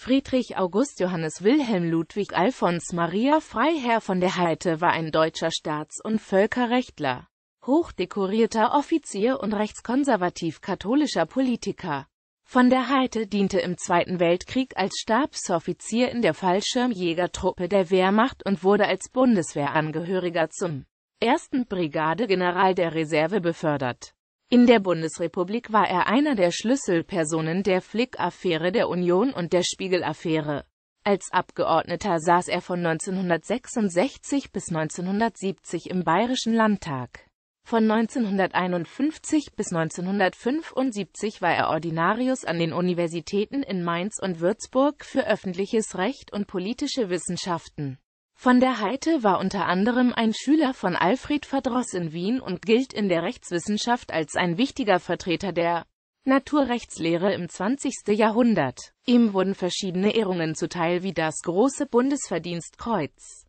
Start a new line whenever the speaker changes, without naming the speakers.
Friedrich August Johannes Wilhelm Ludwig Alfons Maria Freiherr von der Heite war ein deutscher Staats- und Völkerrechtler, hochdekorierter Offizier und rechtskonservativ-katholischer Politiker. Von der Heite diente im Zweiten Weltkrieg als Stabsoffizier in der Fallschirmjägertruppe der Wehrmacht und wurde als Bundeswehrangehöriger zum 1. Brigadegeneral der Reserve befördert. In der Bundesrepublik war er einer der Schlüsselpersonen der Flick-Affäre der Union und der Spiegel-Affäre. Als Abgeordneter saß er von 1966 bis 1970 im Bayerischen Landtag. Von 1951 bis 1975 war er Ordinarius an den Universitäten in Mainz und Würzburg für öffentliches Recht und politische Wissenschaften. Von der Heite war unter anderem ein Schüler von Alfred Verdross in Wien und gilt in der Rechtswissenschaft als ein wichtiger Vertreter der Naturrechtslehre im 20. Jahrhundert. Ihm wurden verschiedene Ehrungen zuteil wie das Große Bundesverdienstkreuz.